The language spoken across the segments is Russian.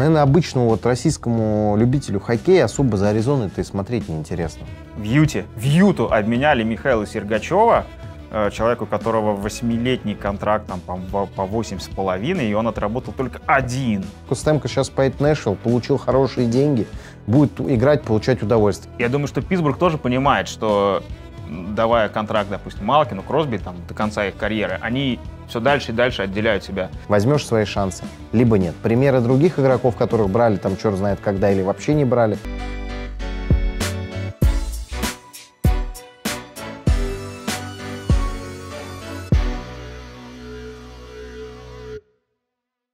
Наверное, обычному вот российскому любителю хоккея особо за аризоной это и смотреть неинтересно. В Юте. В Юту обменяли Михаила Сергачева, э, человеку, у которого восьмилетний контракт там, по, по 8,5, и он отработал только один. Костенко сейчас поедет в Нэшвилл, получил хорошие деньги, будет играть, получать удовольствие. Я думаю, что Питтсбург тоже понимает, что давая контракт, допустим, Малкину, Кросби там, до конца их карьеры, они все дальше и дальше отделяют себя. Возьмешь свои шансы, либо нет. Примеры других игроков, которых брали там черт знает когда или вообще не брали.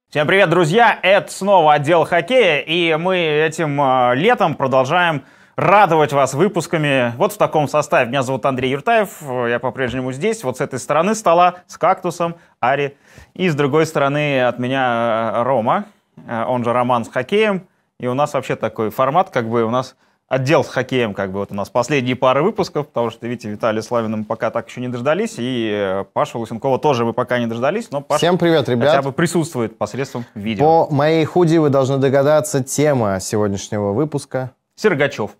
Всем привет, друзья! Это снова отдел хоккея, и мы этим э, летом продолжаем радовать вас выпусками вот в таком составе. Меня зовут Андрей Юртаев, я по-прежнему здесь. Вот с этой стороны стола с кактусом Ари. И с другой стороны от меня э, Рома, э, он же Роман с хоккеем. И у нас вообще такой формат, как бы у нас отдел с хоккеем, как бы вот у нас последние пары выпусков, потому что, видите, Виталий Славин мы пока так еще не дождались, и э, Паша Лусенкова тоже мы пока не дождались, но Паша Всем привет, ребят. хотя бы присутствует посредством видео. По моей худи вы должны догадаться, тема сегодняшнего выпуска. Сергачев.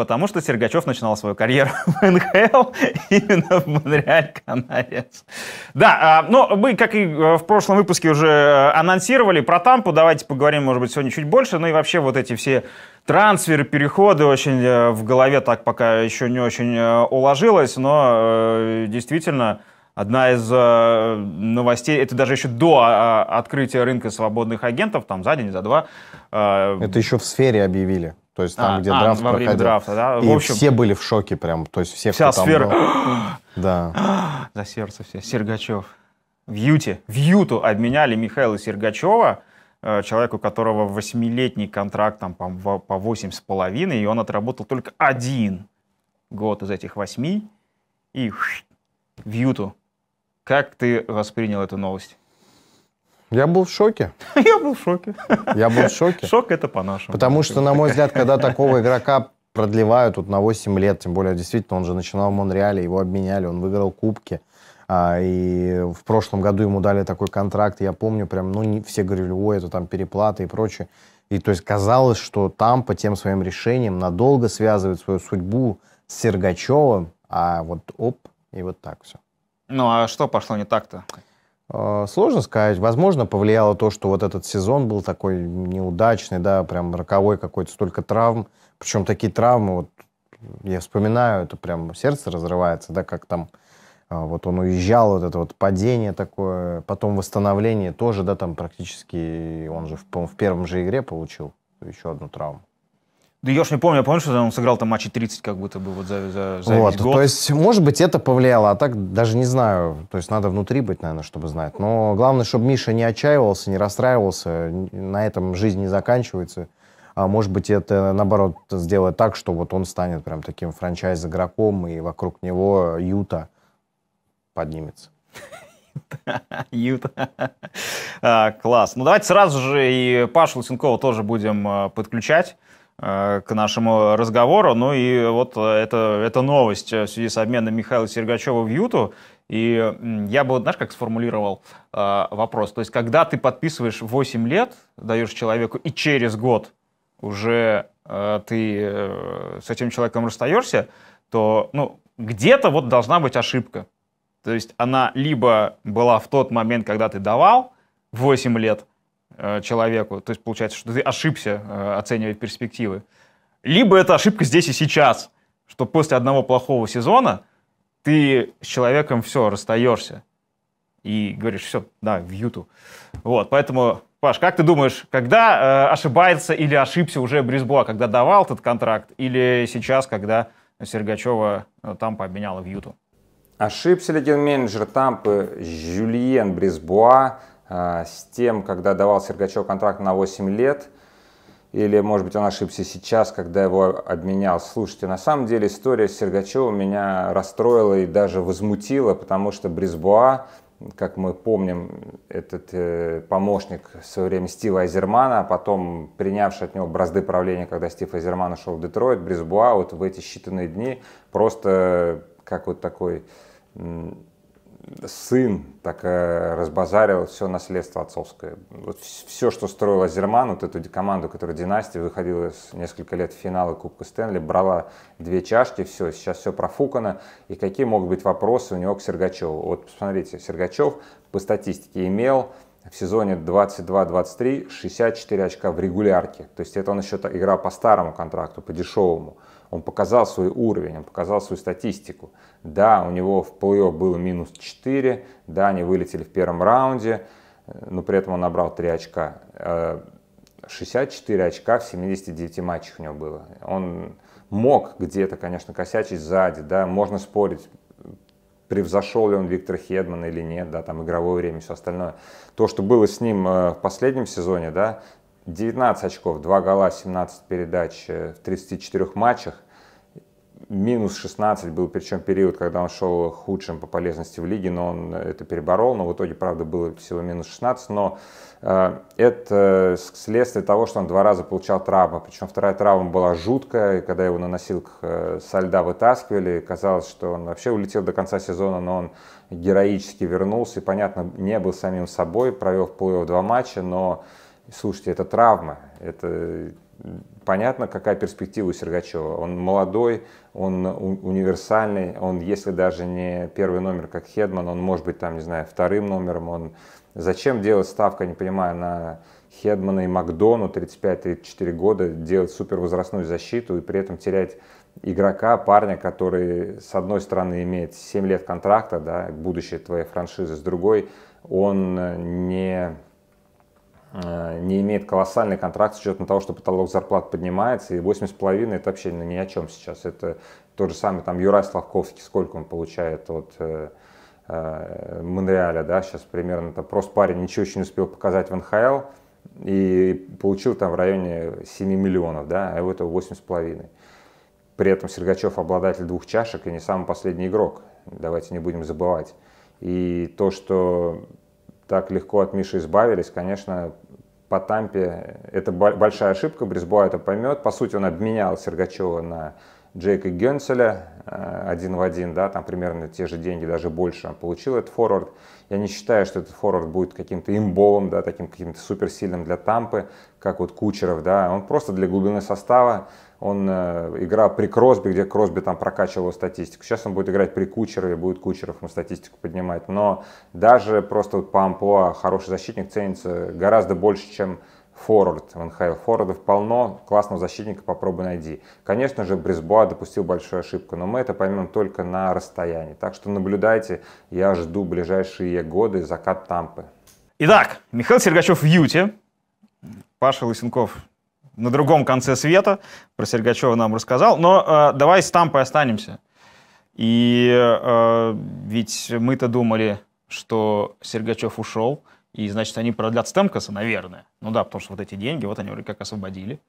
Потому что Сергачев начинал свою карьеру в НХЛ именно в Монреаль Канадец. Да, а, но ну, мы, как и э, в прошлом выпуске уже э, анонсировали про Тампу, давайте поговорим, может быть, сегодня чуть больше, ну и вообще вот эти все трансферы, переходы очень э, в голове так пока еще не очень уложилось, но действительно Одна из э, новостей, это даже еще до э, открытия рынка свободных агентов, там за день, за два. Э, это еще в сфере объявили. То есть там, а, где а, драфт во время проходил. драфта, да? И общем, все были в шоке прям. То есть все, вся кто сфера... там был. да. За сердце все. Сергачев. В Юте. В Юту обменяли Михаила Сергачева э, человеку, у которого восьмилетний контракт там, по, восемь с половиной, и он отработал только один год из этих восьми, и в Юту как ты воспринял эту новость? Я был в шоке. Я был в шоке. Я был в шоке. Шок это по-нашему. Потому что, на мой взгляд, когда такого игрока продлевают вот на 8 лет, тем более, действительно, он же начинал в Монреале, его обменяли, он выиграл кубки. А, и в прошлом году ему дали такой контракт, я помню, прям, ну, не, все говорили, ой, это там переплата и прочее. И то есть казалось, что там по тем своим решениям надолго связывает свою судьбу с Сергачевым, а вот оп, и вот так все. Ну а что пошло не так-то? А, сложно сказать. Возможно, повлияло то, что вот этот сезон был такой неудачный, да, прям роковой какой-то, столько травм. Причем такие травмы, вот я вспоминаю, это прям сердце разрывается, да, как там а, вот он уезжал, вот это вот падение такое, потом восстановление тоже, да, там практически он же в, в первом же игре получил еще одну травму. Да я уж не помню, я помню, что он сыграл там матчи 30 как будто бы вот за, за, за вот, год. То есть, может быть, это повлияло, а так даже не знаю. То есть надо внутри быть, наверное, чтобы знать. Но главное, чтобы Миша не отчаивался, не расстраивался, на этом жизнь не заканчивается. А может быть, это, наоборот, сделать так, что вот он станет прям таким франчайз-игроком, и вокруг него Юта поднимется. Юта. А, класс. Ну, давайте сразу же и Пашу Лысенкова тоже будем а, подключать. Э, к нашему разговору. Ну и вот э, это, это новость э, в связи с обменом Михаила Сергачева в Юту. И я бы, знаешь, как сформулировал э, вопрос. То есть, когда ты подписываешь 8 лет, даешь человеку, и через год уже э, ты э, с этим человеком расстаешься, то ну, где-то вот должна быть ошибка. То есть она либо была в тот момент, когда ты давал 8 лет, Э, человеку. То есть получается, что ты ошибся, э, оценивая перспективы. Либо это ошибка здесь и сейчас, что после одного плохого сезона ты с человеком все, расстаешься. И говоришь, все, да, в Юту. Вот, поэтому, Паш, как ты думаешь, когда э, ошибается или ошибся уже Брисбуа, когда давал этот контракт, или сейчас, когда Сергачева э, Тампа обменяла в Юту? Ошибся ли ген-менеджер Тампы Жюльен Брисбоа, а, с тем, когда давал Сергачев контракт на 8 лет, или, может быть, он ошибся сейчас, когда его обменял. Слушайте, на самом деле история с Сергачевым меня расстроила и даже возмутила, потому что Брисбуа, как мы помним, этот э, помощник в свое время Стива Айзермана, а потом принявший от него бразды правления, когда Стив Айзерман ушел в Детройт, Брисбуа вот в эти считанные дни просто как вот такой сын так э, разбазаривал все наследство отцовское. Вот все, что строил Азерман, вот эту команду, которая династия выходила несколько лет в финалы Кубка Стэнли, брала две чашки, все, сейчас все профукано. И какие могут быть вопросы у него к Сергачеву? Вот посмотрите, Сергачев по статистике имел в сезоне 22-23 64 очка в регулярке. То есть это он еще играл по старому контракту, по дешевому. Он показал свой уровень, он показал свою статистику. Да, у него в плей-офф было минус 4, да, они вылетели в первом раунде, но при этом он набрал 3 очка. 64 э, очка в 79 матчах у него было. Он мог где-то, конечно, косячить сзади, да, можно спорить, превзошел ли он Виктора Хедмана или нет, да, там игровое время, и все остальное. То, что было с ним э, в последнем сезоне, да, 19 очков, 2 гола, 17 передач э, в 34 матчах, минус 16 был, причем период, когда он шел худшим по полезности в лиге, но он это переборол, но в итоге, правда, было всего минус 16, но э, это следствие того, что он два раза получал травмы, причем вторая травма была жуткая, когда его наносил э, со льда вытаскивали, казалось, что он вообще улетел до конца сезона, но он героически вернулся и, понятно, не был самим собой, провел в плей-офф два матча, но, слушайте, это травма, это понятно, какая перспектива у Сергачева. Он молодой, он универсальный, он, если даже не первый номер, как Хедман, он может быть там, не знаю, вторым номером. Он... Зачем делать ставку, не понимаю, на Хедмана и Макдону 35-34 года, делать супервозрастную защиту и при этом терять игрока, парня, который, с одной стороны, имеет 7 лет контракта, да, будущее твоей франшизы, с другой, он не Э, не имеет колоссальный контракт с учетом того, что потолок зарплат поднимается, и 8,5 это вообще ну, ни о чем сейчас. Это тот же самый там Юрай Славковский, сколько он получает от э, э Монреаля, да, сейчас примерно, это просто парень ничего еще не успел показать в НХЛ, и получил там в районе 7 миллионов, да, а его это 8,5. При этом Сергачев обладатель двух чашек и не самый последний игрок, давайте не будем забывать. И то, что так легко от Миши избавились, конечно, по Тампе это большая ошибка, Брисбоа это поймет. По сути, он обменял Сергачева на Джейка Генселя э, один в один, да, там примерно те же деньги, даже больше он получил этот форвард. Я не считаю, что этот форвард будет каким-то имболом, да, таким каким-то суперсильным для Тампы, как вот Кучеров, да, он просто для глубины состава, он э, играл при Кросби, где Кросби там прокачивал статистику. Сейчас он будет играть при Кучерове, будет Кучеров ему статистику поднимать. Но даже просто вот по амплуа хороший защитник ценится гораздо больше, чем форвард в НХЛ. Форвардов полно, классного защитника попробуй найди. Конечно же, Брисбуа допустил большую ошибку, но мы это поймем только на расстоянии. Так что наблюдайте, я жду ближайшие годы закат Тампы. Итак, Михаил Сергачев в Юте, Паша Лысенков на другом конце света. Про Сергачева нам рассказал. Но э, давай с Тампой останемся. И э, ведь мы-то думали, что Сергачев ушел, и, значит, они продлят Стемкоса, наверное. Ну да, потому что вот эти деньги, вот они вроде как освободили.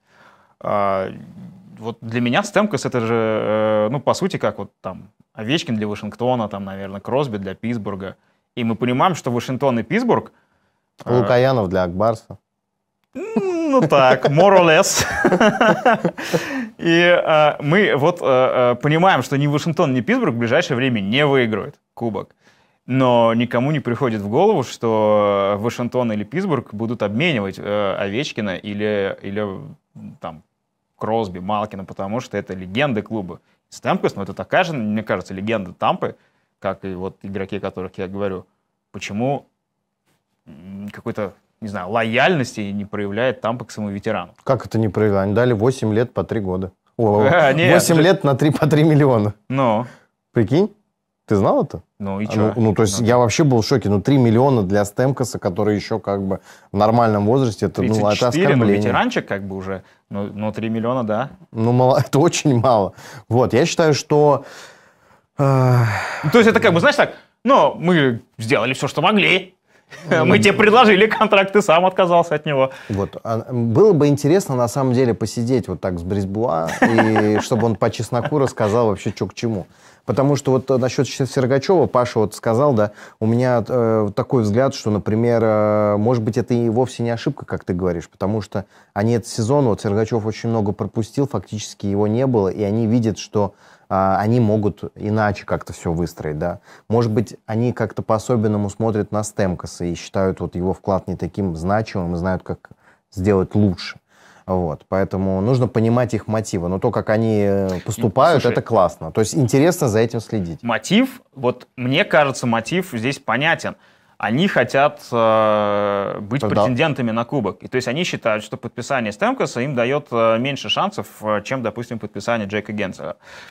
А, вот для меня Стемкос это же, э, ну, по сути, как вот там Овечкин для Вашингтона, там, наверное, Кросби для Питтсбурга. И мы понимаем, что Вашингтон и Питтсбург... Лукаянов э, для Акбарса. Ну так, more or less. И э, мы вот э, понимаем, что ни Вашингтон, ни Питтсбург в ближайшее время не выиграют кубок. Но никому не приходит в голову, что Вашингтон или Питтсбург будут обменивать э, Овечкина или, или там, Кросби, Малкина, потому что это легенды клуба. Стэмкос, ну это такая же, мне кажется, легенда Тампы, как и вот игроки, о которых я говорю. Почему какой-то не знаю, лояльности не проявляет там к своему ветерану. Как это не проявляет? Они дали 8 лет по 3 года. О, а, 8 лет на 3 по 3 миллиона. Ну. Прикинь? Ты знал это? Ну и а, что? Ну, ну, то есть ну, я вообще был в шоке. Ну, 3 миллиона для Стемкоса, который еще как бы в нормальном возрасте, это, 34, ну, это ну, оскорбление. ну, ветеранчик как бы уже, но, но 3 миллиона, да. Ну, мало, это очень мало. Вот, я считаю, что... Э, то есть это как бы, знаешь так, ну, мы сделали все, что могли, Мы тебе предложили контракт, ты сам отказался от него. Вот. А, было бы интересно, на самом деле, посидеть вот так с Брисбуа, и чтобы он по чесноку рассказал вообще, что к чему. Потому что вот насчет Сергачева Паша вот сказал, да, у меня э, такой взгляд, что, например, э, может быть, это и вовсе не ошибка, как ты говоришь, потому что они этот сезон, вот Сергачев очень много пропустил, фактически его не было, и они видят, что а, они могут иначе как-то все выстроить, да. Может быть, они как-то по-особенному смотрят на Стемкоса и считают вот его вклад не таким значимым и знают, как сделать лучше. Вот, поэтому нужно понимать их мотивы. Но то, как они э, поступают, Слушай, это классно. То есть интересно за этим следить. Мотив, вот мне кажется, мотив здесь понятен. Они хотят э, быть Тогда... претендентами на кубок. И, то есть они считают, что подписание Стэмкоса им дает э, меньше шансов, э, чем, допустим, подписание Джека Генсера. Э,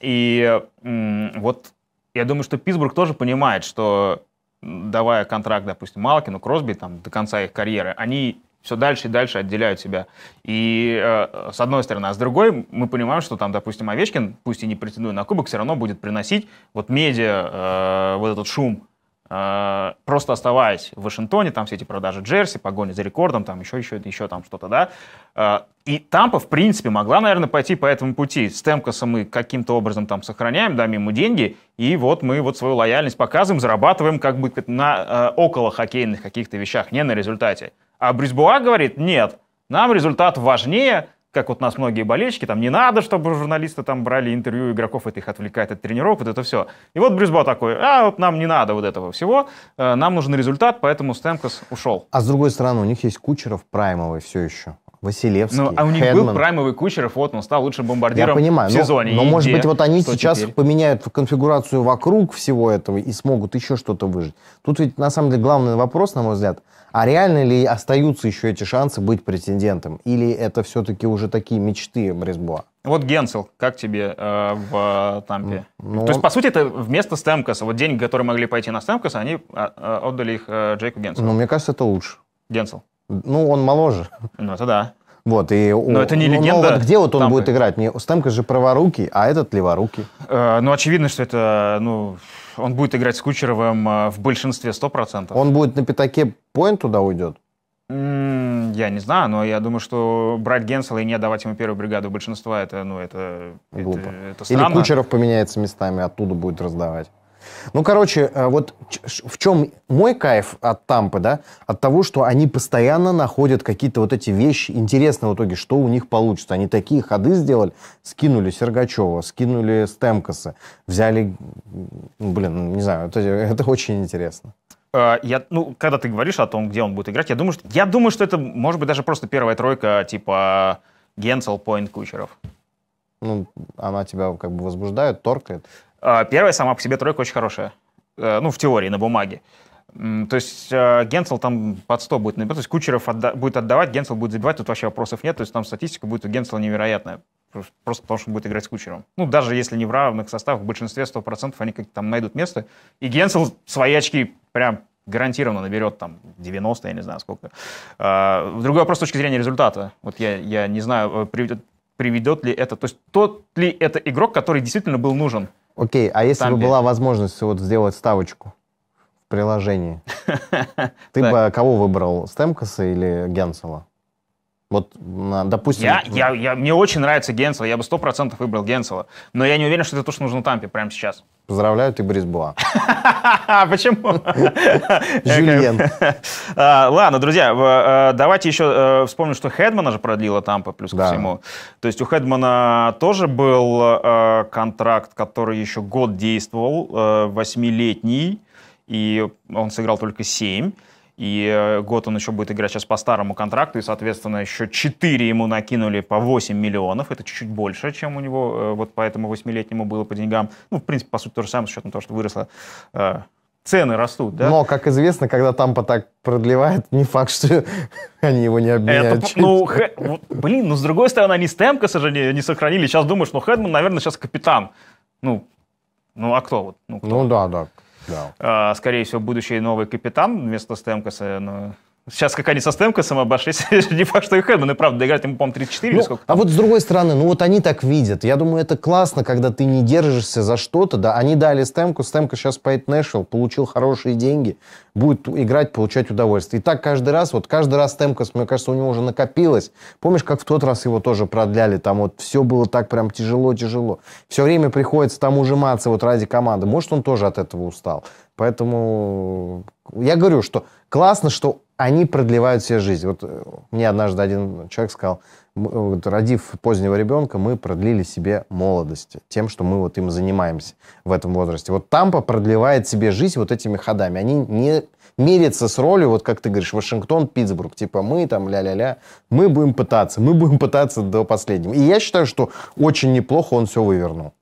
и вот я думаю, что Питтсбург тоже понимает, что давая контракт, допустим, Малкину, Кросби там, до конца их карьеры, они все дальше и дальше отделяют себя. И э, э, с одной стороны, а с другой мы понимаем, что там, допустим, Овечкин, пусть и не претендует на кубок, все равно будет приносить вот медиа, э, вот этот шум а, просто оставаясь в Вашингтоне, там все эти продажи Джерси, погони за рекордом, там еще, еще, еще там что-то, да. А, и Тампа, в принципе, могла, наверное, пойти по этому пути. С Темкосом мы каким-то образом там сохраняем, да, ему деньги, и вот мы вот свою лояльность показываем, зарабатываем как бы на а, около хоккейных каких-то вещах, не на результате. А Брисбуа говорит, нет, нам результат важнее, как вот нас многие болельщики, там не надо, чтобы журналисты там брали интервью игроков, это их отвлекает от тренировок, вот это все. И вот Брюсбо такой, а вот нам не надо вот этого всего, э, нам нужен результат, поэтому Стэмкос ушел. А с другой стороны, у них есть Кучеров праймовый все еще. Василевский, Ну, а у них Хедман. был праймовый Кучеров, вот он стал лучшим бомбардиром Я понимаю, в ну, сезоне. Но, ну, но может быть, вот они сейчас теперь? поменяют конфигурацию вокруг всего этого и смогут еще что-то выжить. Тут ведь, на самом деле, главный вопрос, на мой взгляд, а реально ли остаются еще эти шансы быть претендентом? Или это все-таки уже такие мечты Брисбоа? Вот Генсел, как тебе э, в э, Тампе? Ну, То есть, по сути, это вместо Стэмкоса. Вот деньги, которые могли пойти на Стэмкоса, они э, отдали их э, Джейку Генселу. Ну, мне кажется, это лучше. Генсел. Ну, он моложе. Ну, это да. Вот, и но он, это не ну, легенда. Ну, вот где вот он Тампы. будет играть? Не, Стэмка же праворуки, а этот леворуки. Э, ну, очевидно, что это, ну, он будет играть с Кучеровым э, в большинстве 100%. Он будет на пятаке, поинт туда уйдет? М -м, я не знаю, но я думаю, что брать Генсела и не отдавать ему первую бригаду большинства, это, ну, это, Глупо. это, это странно. Или Кучеров поменяется местами, оттуда будет раздавать. Ну, короче, э, вот в чем мой кайф от Тампы, да, от того, что они постоянно находят какие-то вот эти вещи, интересные. в итоге, что у них получится. Они такие ходы сделали, скинули Сергачева, скинули Стемкоса, взяли, ну, блин, ну, не знаю, это, э, это очень интересно. Э, я, ну, когда ты говоришь о том, где он будет играть, я думаю, что, я думаю, что это может быть даже просто первая тройка типа Генцел, Пойнт, Кучеров. Ну, она тебя как бы возбуждает, торкает. А, первая сама по себе тройка очень хорошая. Э, ну, в теории, на бумаге. То есть э, Генцел там под 100 будет набирать. То есть Кучеров отда- будет отдавать, Генцел будет забивать, тут вообще вопросов нет. То есть там статистика будет у Генцела невероятная. Просто потому, что он будет играть с Кучером. Ну, даже если не в равных составах, в большинстве 100% они как-то там найдут место. И Генцел свои очки прям гарантированно наберет там 90, я не знаю сколько. А, другой вопрос с точки зрения результата. Вот я, я не знаю, э, приведет ли это, то есть тот ли это игрок, который действительно был нужен. Окей, а если Там бы ли... была возможность вот сделать ставочку в приложении, ты бы кого выбрал, Стемкоса или Генсела? Вот, а, допустим... Я, я, я, мне очень нравится Генсел, я бы 100% выбрал Генсела. Но я не уверен, что это то, что нужно Тампе прямо сейчас. Поздравляю, ты Брисбоа. Почему? Жюльен. А, ладно, друзья, э, давайте еще э, вспомним, что Хедмана же продлила Тампа плюс ко всему. То есть у Хедмана тоже был э, контракт, который еще год действовал, восьмилетний, и он сыграл только семь. И э, год он еще будет играть сейчас по старому контракту, и, соответственно, еще 4 ему накинули по 8 миллионов. Это чуть-чуть больше, чем у него э, вот по этому 8-летнему было по деньгам. Ну, в принципе, по сути, то же самое, с учетом того, что выросло э, цены растут, да? Но, как известно, когда Тампа так продлевает, не факт, что они его не обменяют. Это, ну, хэ, вот, блин, ну, с другой стороны, они Стэм, к сожалению, не сохранили. Сейчас думаешь, ну, Хедман, наверное, сейчас капитан. Ну, ну а кто? Вот, ну, кто? ну да, да. Да. А, скорее всего, будущий новый капитан вместо Стемкоса. Но... Сейчас как они со Стэмкосом обошлись, не факт, что и Хедман, ну, и правда, доиграть ему, по-моему, 34 ну, или сколько. А вот с другой стороны, ну вот они так видят. Я думаю, это классно, когда ты не держишься за что-то, да. Они дали Стэмку, Стэмка сейчас поедет Нэшвилл, получил хорошие деньги, будет играть, получать удовольствие. И так каждый раз, вот каждый раз Стэмкос, мне кажется, у него уже накопилось. Помнишь, как в тот раз его тоже продляли, там вот все было так прям тяжело-тяжело. Все время приходится там ужиматься вот ради команды. Может, он тоже от этого устал. Поэтому я говорю, что классно, что они продлевают себе жизнь. Вот э, мне однажды один человек сказал, э, родив позднего ребенка, мы продлили себе молодость тем, что мы вот им занимаемся в этом возрасте. Вот Тампа продлевает себе жизнь вот этими ходами. Они не мирятся с ролью, вот как ты говоришь, Вашингтон, Питтсбург, типа мы там ля-ля-ля, мы будем пытаться, мы будем пытаться до последнего. И я считаю, что очень неплохо он все вывернул.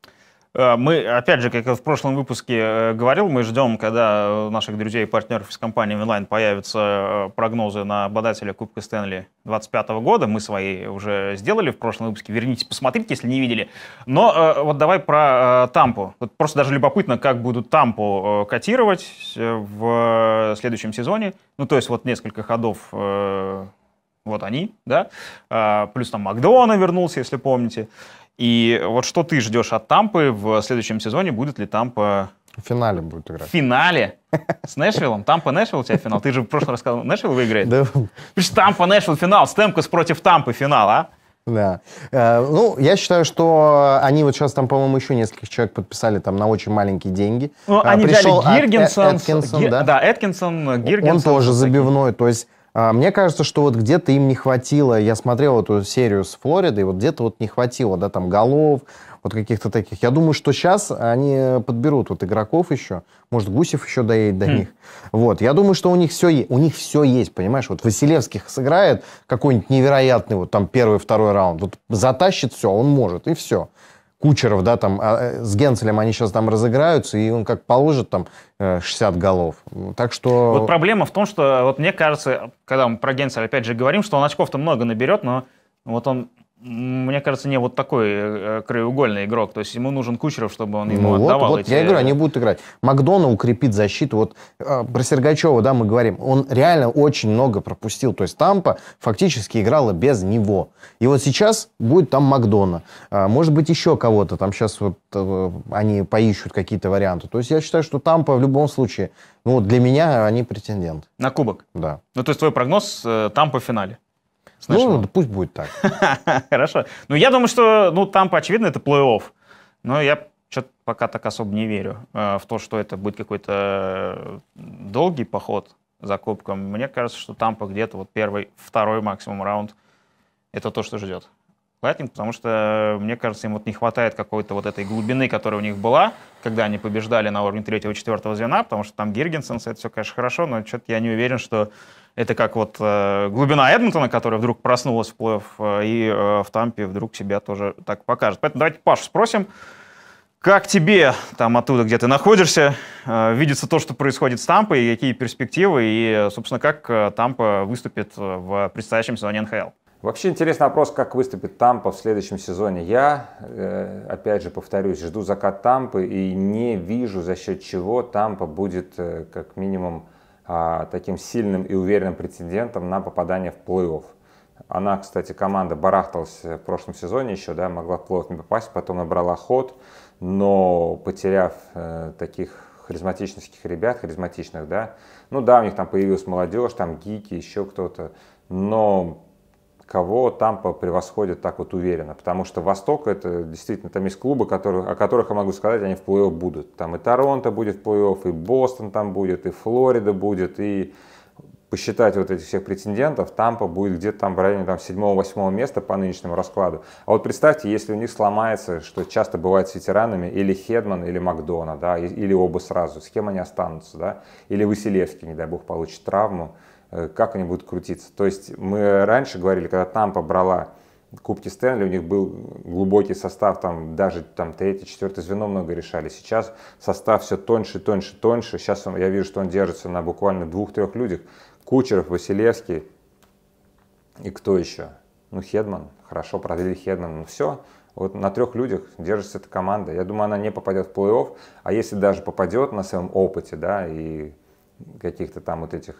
Э, мы, опять же, как я в прошлом выпуске э, говорил, мы ждем, когда у наших друзей и партнеров из компании онлайн появятся э, прогнозы на обладателя Кубка Стэнли 2025 года. Мы свои уже сделали в прошлом выпуске. Вернитесь, посмотрите, если не видели. Но вот давай про Тампу. Вот просто даже любопытно, как будут Тампу котировать в следующем сезоне. Ну, то есть вот несколько ходов вот они, да, а, плюс там Макдона вернулся, если помните. И вот что ты ждешь от Тампы в следующем сезоне? Будет ли Тампа... В финале будет играть. В финале? С Нэшвиллом? Тампа Нэшвилл у тебя финал? Ты же в прошлый раз сказал, Нэшвилл выиграет? Да. Тампа Нэшвилл финал, Стэмкос против Тампы финал, а? Да. Э, ну, я считаю, что они вот сейчас там, по-моему, еще нескольких человек подписали там на очень маленькие деньги. Ну, э, они Пришел взяли а, э, Гиргенсон, Эт, Эткинсон, Гир, да? да, Эткинсон, Гиргенсон. Он тоже забивной, то есть а, мне кажется, что вот где-то им не хватило, я смотрел эту серию с Флоридой, вот где-то вот не хватило, да, там голов, вот каких-то таких. Я думаю, что сейчас они подберут вот игроков еще, может, Гусев еще доедет до хм. них. Вот, я думаю, что у них все, у них все есть, понимаешь, вот Василевских сыграет какой-нибудь невероятный вот там первый, второй раунд, вот затащит все, он может, и все. Кучеров, да, там, а, э, с Генцелем они сейчас там разыграются, и он как положит там 60 э, голов. Так что... Вот проблема в том, что, вот мне кажется, когда мы про Генцеля опять же говорим, что он очков-то много наберет, но вот он мне кажется, не вот такой э, э, краеугольный игрок. То есть ему нужен Кучеров, чтобы он ему ну, отдавал вот, эти... Я говорю, они будут играть. Макдона укрепит защиту. Вот э, про Сергачева, да, мы говорим. Он реально очень много пропустил. То есть Тампа фактически играла без него. И вот сейчас будет там Макдона. А, может быть, еще кого-то. Там сейчас вот э, они поищут какие-то варианты. То есть я считаю, что Тампа в любом случае... Ну, вот для меня они претендент. На кубок? Да. Ну, то есть твой прогноз э, Тампа в финале? Знаешь, ну, ну, пусть будет так. Хорошо. Ну, я думаю, что ну, Тампа, очевидно, это плей-офф. Но я что-то пока так особо не верю э, в то, что это будет какой-то э, долгий поход за кубком. Мне кажется, что Тампа где-то вот первый, второй максимум раунд — это то, что ждет. Лайтинг, потому что, э, мне кажется, им вот не хватает какой-то вот этой глубины, которая у них была, когда они побеждали на уровне третьего-четвертого звена, потому что там Гиргенсенс, это все, конечно, хорошо, но что-то я не уверен, что это как вот э, глубина Эдмонтона, которая вдруг проснулась в плей-офф, э, и э, в Тампе вдруг себя тоже так покажет. Поэтому давайте Пашу спросим, как тебе там оттуда, где ты находишься, э, видится то, что происходит с Тампой, и какие перспективы, и, собственно, как э, Тампа выступит э, в предстоящем сезоне НХЛ? Вообще интересный вопрос, как выступит Тампа в следующем сезоне. Я, э, опять же, повторюсь, жду закат Тампы и не вижу, за счет чего Тампа будет как минимум а, таким сильным и уверенным претендентом на попадание в плей-офф. Она, кстати, команда барахталась в прошлом сезоне еще, да, могла в плей-офф не попасть, потом набрала ход, но потеряв э, таких харизматических ребят, харизматичных, да, ну да, у них там появилась молодежь, там гики, еще кто-то, но кого Тампа превосходит так вот уверенно. Потому что Восток это действительно там есть клубы, которые, о которых я могу сказать, они в плей-офф будут. Там и Торонто будет в плей-офф, и Бостон там будет, и Флорида будет, и посчитать вот этих всех претендентов, Тампа будет где-то там в районе там, 7-8 места по нынешнему раскладу. А вот представьте, если у них сломается, что часто бывает с ветеранами, или Хедман, или Макдона, да, или оба сразу, с кем они останутся, да, или Василевский, не дай бог, получит травму, Э, как они будут крутиться. То есть мы раньше говорили, когда Тампа брала Кубки Стэнли, у них был глубокий состав, там даже там третье, четвертое звено много решали. Сейчас состав все тоньше, тоньше, тоньше. Сейчас он, я вижу, что он держится на буквально двух-трех людях. Кучеров, Василевский и кто еще? Ну, Хедман. Хорошо, продлили Хедман. Ну, все. Вот на трех людях держится эта команда. Я думаю, она не попадет в плей-офф. А если даже попадет на своем опыте, да, и каких-то там вот этих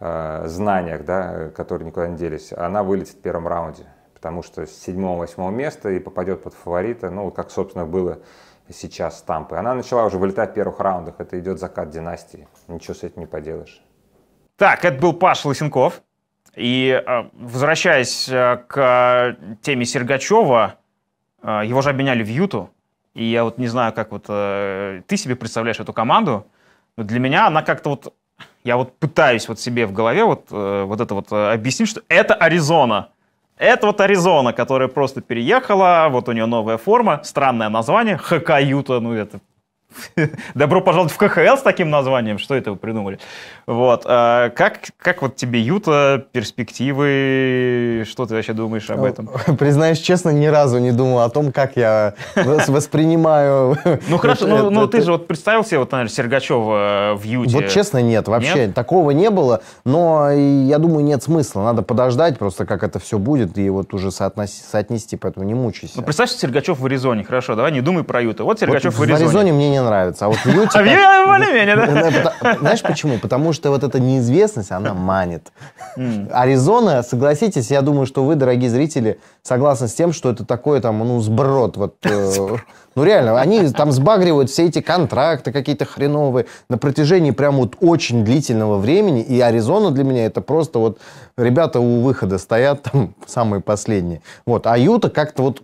Э, знаниях, да, которые никуда не делись, она вылетит в первом раунде, потому что с 7 восьмого места и попадет под фаворита, ну, как, собственно, было сейчас с Тампой. Она начала уже вылетать в первых раундах, это идет закат династии, ничего с этим не поделаешь. Так, это был Паш Лысенков. И э, возвращаясь э, к теме Сергачева, его же обменяли в Юту. И я вот не знаю, как вот ты себе представляешь эту команду. Но для меня она как-то вот я вот пытаюсь вот себе в голове вот, э, вот это вот э, объяснить, что это Аризона. Это вот Аризона, которая просто переехала, вот у нее новая форма, странное название, Хакаюта, ну это Добро пожаловать в КХЛ с таким названием. Что это вы придумали? Вот. А как, как вот тебе Юта, перспективы? Что ты вообще думаешь об ну, этом? Признаюсь честно, ни разу не думал о том, как я воспринимаю... Ну хорошо, ну, ну ты же вот представил себе, вот, наверное, Сергачева э, в Юте. Вот честно, нет, вообще нет? такого не было. Но я думаю, нет смысла. Надо подождать просто, как это все будет, и вот уже соотноси, соотнести, поэтому не мучайся. Ну представь, что Сергачев в Аризоне. Хорошо, давай не думай про Юта. Вот Сергачев вот в Аризоне. В Аризоне мне не нравится, а вот в Юте... А в Юте более-менее, да? Знаешь почему? Потому что вот эта неизвестность, она манит. Аризона, согласитесь, я думаю, что вы, дорогие зрители, согласны с тем, что это такое там, ну, сброд. Вот, э, ну, реально, они там сбагривают все эти контракты какие-то хреновые на протяжении прям вот очень длительного времени. И Аризона для меня это просто вот ребята у выхода стоят там самые последние. Вот, а Юта как-то вот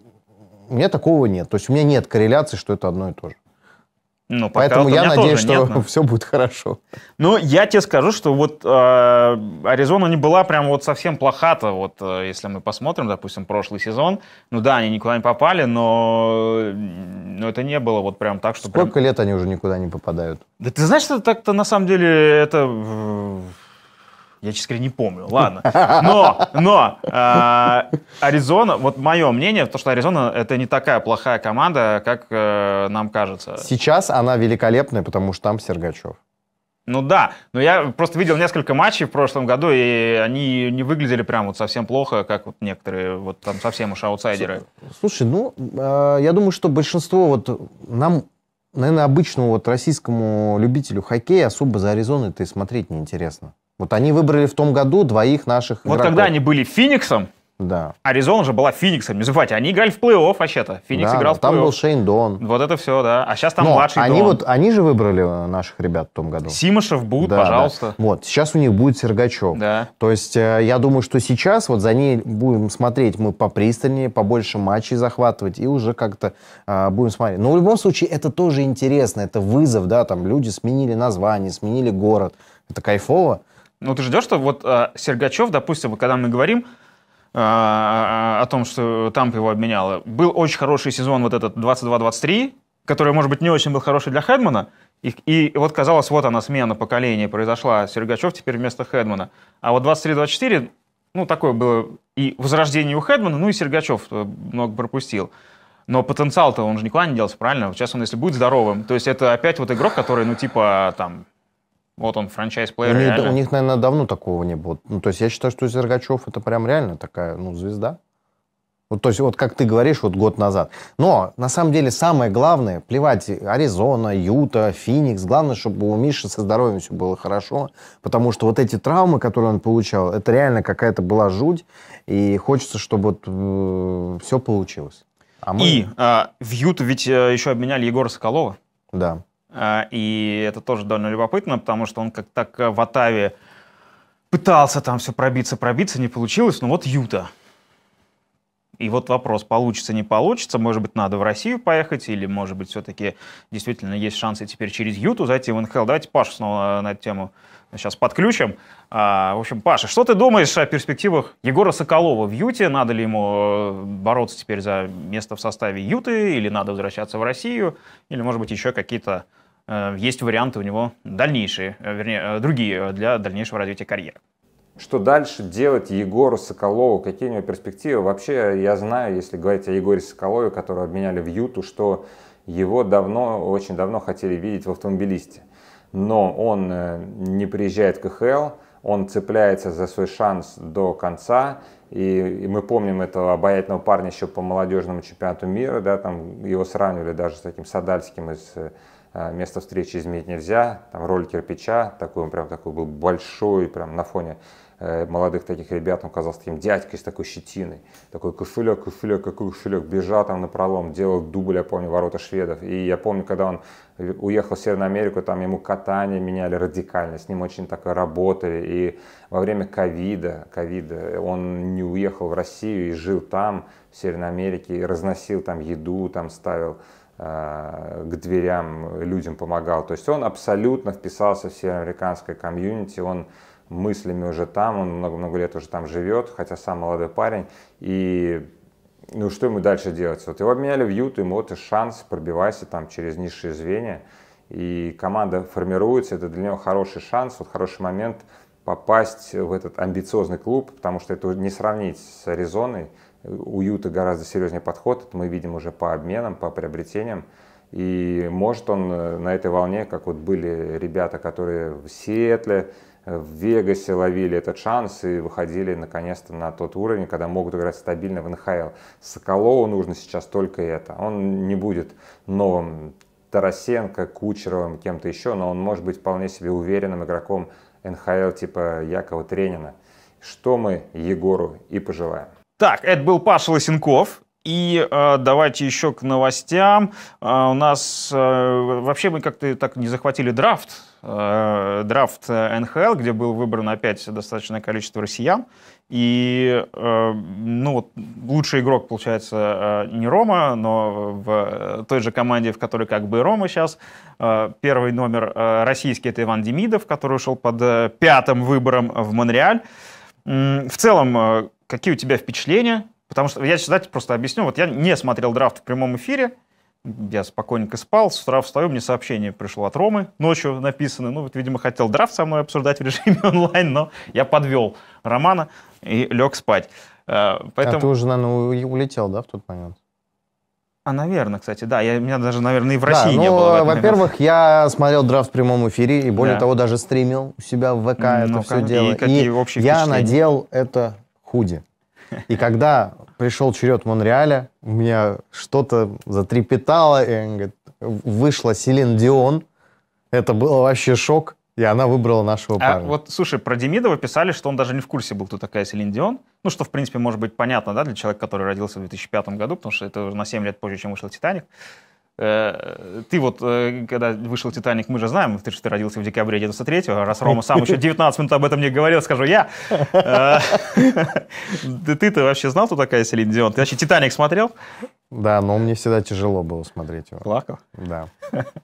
у меня такого нет. То есть у меня нет корреляции, что это одно и то же. Ну, Поэтому я надеюсь, что нет, но... Ну. все будет хорошо. Ну, я тебе скажу, что вот э, Аризона не была прям вот совсем плохата. Вот э, если мы посмотрим, допустим, прошлый сезон. Ну да, они никуда не попали, но, но это не было вот прям так, что... Сколько прям... лет они уже никуда не попадают? Да ты знаешь, что так-то на самом деле это... Я, честно говоря, не помню. Ладно. Но, но э, Аризона, вот мое мнение, то, что Аризона это не такая плохая команда, как э, нам кажется. Сейчас она великолепная, потому что там Сергачев. Ну да, но я просто видел несколько матчей в прошлом году, и они не выглядели прям вот совсем плохо, как вот некоторые вот там совсем уж аутсайдеры. Слушай, ну, э, я думаю, что большинство вот нам, наверное, обычному вот российскому любителю хоккея особо за аризоной это и смотреть неинтересно. Вот они выбрали в том году двоих наших Вот игроков. когда они были Фениксом, да. Аризона же была Фениксом, не забывайте. Они играли в плей-офф вообще-то. Феникс да, играл в плей-офф. Там был Шейн Дон. Вот это все, да. А сейчас там Но младший они Дон. Вот, они же выбрали э, наших ребят в том году. Симошев будет, да, пожалуйста. Да. Вот, сейчас у них будет Сергачев. Да. То есть э, я думаю, что сейчас вот за ней будем смотреть мы попристальнее, побольше матчей захватывать и уже как-то а, будем смотреть. Но в любом случае это тоже интересно, это вызов, да, там люди сменили название, сменили город. Это кайфово. Ну, ты ждешь, что вот а, Сергачев, допустим, когда мы говорим а, о том, что Тамп его обменяла, был очень хороший сезон вот этот 22-23, который, может быть, не очень был хороший для Хедмана, и, и вот казалось, вот она, смена поколения произошла, Сергачев теперь вместо Хедмана. А вот 23-24, ну, такое было и возрождение у Хедмана, ну и Сергачев э, много пропустил. Но потенциал-то он же никуда не делся, правильно? Сейчас он, если будет здоровым, то есть это опять вот игрок, который, ну, типа, там, вот он, франчайз-плеер. Ну, у них, наверное, давно такого не было. Ну, то есть я считаю, что Зергачев это прям реально такая, ну, звезда. Вот, то есть, вот как ты говоришь, вот год назад. Но, на самом деле, самое главное, плевать, Аризона, Юта, Феникс, главное, чтобы у Миши со здоровьем все было хорошо, потому что вот эти травмы, которые он получал, это реально какая-то была жуть, и хочется, чтобы вот, э, все получилось. А мы... И э, в Юту ведь э, еще обменяли Егора Соколова. Да. А, и это тоже довольно любопытно, потому что он как так э, в Атаве пытался там все пробиться, пробиться, не получилось. Но вот Юта. И вот вопрос, получится, не получится, может быть, надо в Россию поехать, или, может быть, все-таки действительно есть шансы теперь через Юту зайти в НХЛ. Давайте Пашу снова э, на эту тему сейчас подключим. А, в общем, Паша, что ты думаешь о перспективах Егора Соколова в Юте? Надо ли ему э, бороться теперь за место в составе Юты, или надо возвращаться в Россию, или, может быть, еще какие-то Э, есть варианты у него дальнейшие, э, вернее, э, другие для дальнейшего развития карьеры. Что дальше делать Егору Соколову? Какие у него перспективы? Вообще, я знаю, если говорить о Егоре Соколове, которого обменяли в Юту, что его давно, очень давно хотели видеть в автомобилисте. Но он не приезжает к КХЛ, он цепляется за свой шанс до конца. И, и мы помним этого обаятельного парня еще по молодежному чемпионату мира, да, там его сравнивали даже с таким Садальским из а, место встречи изменить нельзя, там роль кирпича, такой он прям такой был большой, прям на фоне э, молодых таких ребят, он казался таким дядькой с такой щетиной. Такой кошелек, кошелек, какой кошелек, бежал там на пролом, делал дубль, я помню, ворота шведов. И я помню, когда он э, уехал в Северную Америку, там ему катание меняли радикально, с ним очень так работали. И во время ковида, ковида он не уехал в Россию и жил там, в Северной Америке, и разносил там еду, там ставил Э, к дверям людям помогал. То есть он абсолютно вписался в североамериканское комьюнити, он мыслями уже там, он много-много лет уже там живет, хотя сам молодой парень. И ну что ему дальше делать? Вот его обменяли в Юту, ему вот и шанс, пробивайся там через низшие звенья. И команда формируется, это для него хороший шанс, вот хороший момент попасть в этот амбициозный клуб, потому что это не сравнить с Аризоной, уюта гораздо серьезнее подход, это мы видим уже по обменам, по приобретениям. И может он э, на этой волне, как вот были ребята, которые в Сиэтле, э, в Вегасе ловили этот шанс и выходили наконец-то на тот уровень, когда могут играть стабильно в НХЛ. Соколову нужно сейчас только это. Он не будет новым Тарасенко, Кучеровым, кем-то еще, но он может быть вполне себе уверенным игроком НХЛ типа Якова Тренина. Что мы Егору и пожелаем. Так, это был Паша Лосенков. И э, давайте еще к новостям. Э, у нас э, вообще мы как-то так не захватили драфт. Э, драфт НХЛ, где был выбран опять достаточное количество россиян. И э, ну, вот, лучший игрок, получается, э, не Рома, но в той же команде, в которой как бы и Рома сейчас. Э, первый номер э, российский — это Иван Демидов, который ушел под э, пятым выбором в Монреаль. Э, в целом, э, какие у тебя впечатления? Потому что я сейчас просто объясню. Вот я не смотрел драфт в прямом эфире. Я спокойненько спал, с утра встаю, мне сообщение пришло от Ромы, ночью написано. Ну, вот, видимо, хотел драфт со мной обсуждать в режиме онлайн, но я подвел Романа и лег спать. Э, поэтому... А ты уже, наверное, улетел, да, в тот момент? А, наверное, кстати, да. Я, меня даже, наверное, и в России да, ну, не было. Во-первых, я смотрел драфт в прямом эфире и, более да. того, даже стримил у себя в ВК ну, это все дело. И, какие и я надел это худи. И когда пришел черед Монреаля, у меня что-то затрепетало, и говорит, вышла Селин Дион. Это было вообще шок, и она выбрала нашего а парня. вот, слушай, про Демидова писали, что он даже не в курсе был, кто такая Селин Дион. Ну, что, в принципе, может быть понятно, да, для человека, который родился в 2005 году, потому что это уже на 7 лет позже, чем вышел «Титаник». Э, ты вот, э, когда вышел «Титаник», мы же знаем, ты что ты родился в декабре 93-го, раз Рома сам еще 19 минут об этом не говорил, скажу я. Э, ты-то вообще знал, кто такая Селин Дион? Ты вообще «Титаник» смотрел? Да, но мне всегда тяжело было смотреть его. Плакал? Да.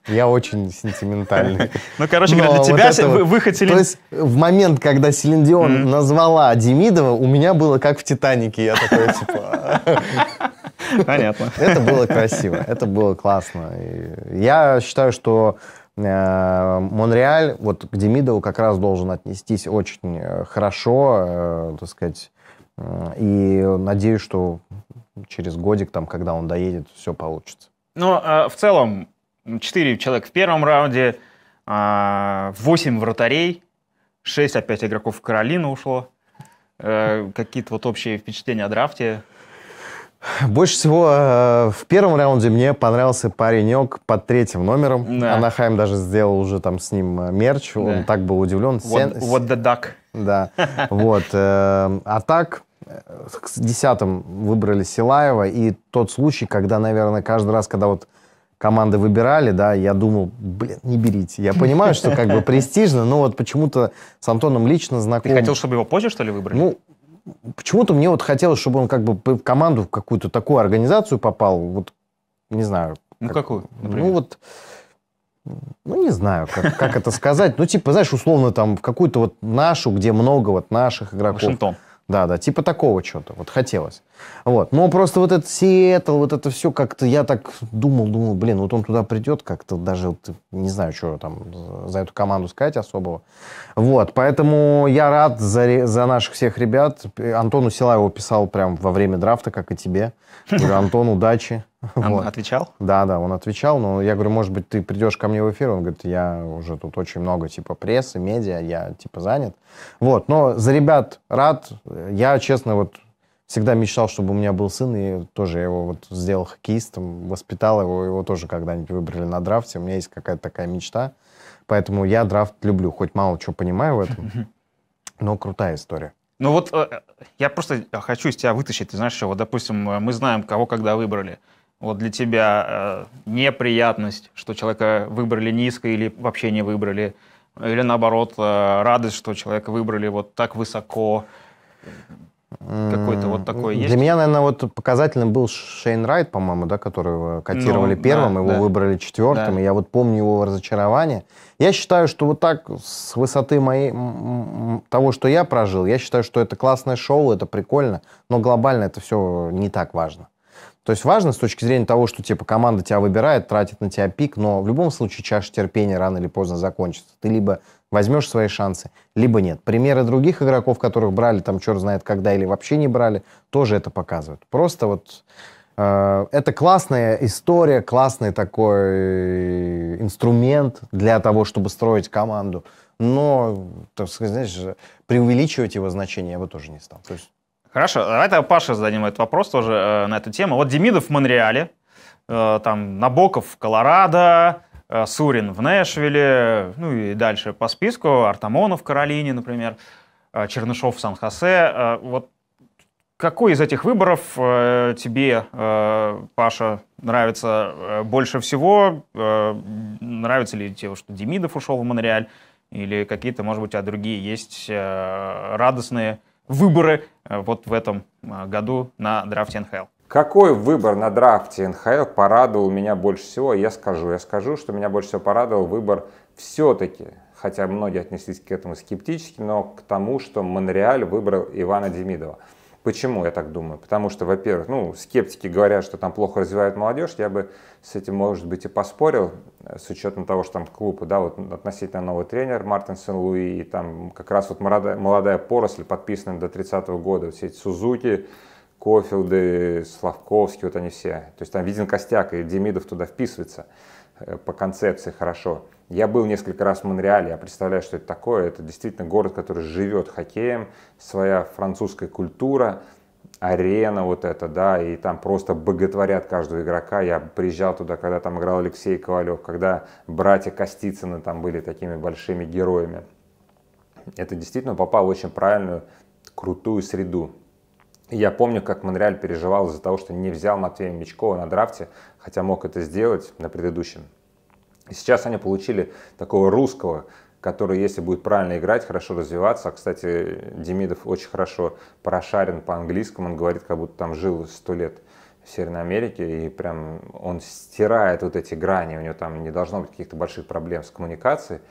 Я очень сентиментальный. Ну, короче говоря, для тебя выход Селин... То есть в момент, когда Селин Дион назвала Демидова, у меня было как в «Титанике». Я такой, типа... Понятно. Это было красиво, это было классно. Я считаю, что э, Монреаль, вот к Демидову как раз должен отнестись очень э, хорошо, э, так сказать, и надеюсь, что через годик, там, когда он доедет, все получится. Ну, а в целом, 4 человека в первом раунде, 8 а, вратарей, 6 опять игроков в Каролину ушло. Какие-то вот общие впечатления о драфте? Больше всего э, в первом раунде мне понравился паренек под третьим номером. Да. Анахайм даже сделал уже там с ним э, мерч. Да. Он так был удивлен. What, what the duck. Да. Вот. Э, а так, э, с десятым выбрали Силаева. И тот случай, когда, наверное, каждый раз, когда вот команды выбирали, да, я думал, блин, не берите. Я понимаю, что как бы престижно, но вот почему-то с Антоном лично знаком. Ты хотел, чтобы его позже, что ли, выбрали? Ну, почему-то мне вот хотелось, чтобы он как бы в команду, в какую-то такую организацию попал, вот, не знаю. Ну, как, какую, ну, например? Ну, вот, ну, не знаю, как, как это сказать. Ну, типа, знаешь, условно, там, в какую-то вот нашу, где много вот наших игроков. Вашингтон. Да, да, типа такого чего то вот хотелось. Вот, но просто вот этот Сиэтл, вот это все как-то, я так думал, думал, блин, вот он туда придет как-то, даже вот, не знаю, что там за эту команду сказать особого. Вот, поэтому я рад за, за наших всех ребят. Антону Силаеву писал прям во время драфта, как и тебе. Антон, удачи. Он вот. отвечал? Да, да, он отвечал, но я говорю, может быть, ты придешь ко мне в эфир? Он говорит, я уже тут очень много, типа, прессы, медиа, я, типа, занят. Вот, но за ребят рад. Я, честно, вот всегда мечтал, чтобы у меня был сын, и тоже я его вот сделал хоккеистом, воспитал его, его тоже когда-нибудь выбрали на драфте. У меня есть какая-то такая мечта, поэтому я драфт люблю, хоть мало чего понимаю в этом, но крутая история. Ну вот э, я просто э, хочу из тебя вытащить, ты знаешь, что вот, допустим, э, мы знаем, кого когда выбрали – вот для тебя э, неприятность, что человека выбрали низко или вообще не выбрали, или наоборот э, радость, что человека выбрали вот так высоко? Какой-то вот такой Для есть? Для меня, наверное, вот показательным был Шейн Райт, по-моему, да, которого ну, котировали ну, первым, да, его да. выбрали четвертым, да. и я вот помню его разочарование. Я считаю, что вот так с высоты моей, того, что я прожил, я считаю, что это классное шоу, это прикольно, но глобально это все не так важно. То есть важно с точки зрения того, что типа команда тебя выбирает, тратит на тебя пик, но в любом случае чаша терпения рано или поздно закончится. Ты либо возьмешь свои шансы, либо нет. Примеры других игроков, которых брали там черт знает когда или вообще не брали, тоже это показывают. Просто вот э, это классная история, классный такой инструмент для того, чтобы строить команду. Но, так сказать, знаешь, преувеличивать его значение я бы тоже не стал. То есть Хорошо, давай тогда Паша зададим этот вопрос тоже э, на эту тему. Вот Демидов в Монреале, э, там Набоков в Колорадо, э, Сурин в Нэшвилле, ну и дальше по списку, Артамонов в Каролине, например, э, Чернышов в Сан-Хосе. Э, вот какой из этих выборов э, тебе, э, Паша, нравится э, больше всего? Э, нравится ли тебе, что Демидов ушел в Монреаль? Или какие-то, может быть, а другие есть э, радостные выборы, Э, вот в этом э, году на драфте НХЛ. Какой выбор на драфте НХЛ порадовал меня больше всего? Я скажу. Я скажу, что меня больше всего порадовал выбор все-таки, хотя многие отнеслись к этому скептически, но к тому, что Монреаль выбрал Ивана Демидова. Почему я так думаю? Потому что, во-первых, ну, скептики говорят, что там плохо развивают молодежь, я бы с этим, может быть, и поспорил, э, с учетом того, что там клуб, да, вот относительно новый тренер Мартин Сен-Луи, и там как раз вот молодая, молодая поросль, подписанная до 30-го года, все эти Сузуки, Кофилды, Славковский, вот они все. То есть там виден костяк, и Демидов туда вписывается э, по концепции хорошо. Я был несколько раз в Монреале, я представляю, что это такое. Это действительно город, который живет хоккеем, своя французская культура, арена вот эта, да, и там просто боготворят каждого игрока. Я приезжал туда, когда там играл Алексей Ковалев, когда братья Костицыны там были такими большими героями. Это действительно попал в очень правильную, крутую среду. Я помню, как Монреаль переживал из-за того, что не взял Матвея Мечкова на драфте, хотя мог это сделать на предыдущем Сейчас они получили такого русского, который, если будет правильно играть, хорошо развиваться. А, кстати, Демидов очень хорошо прошарен по-английскому. Он говорит, как будто там жил сто лет в Северной Америке. И прям он стирает вот эти грани. У него там не должно быть каких-то больших проблем с коммуникацией.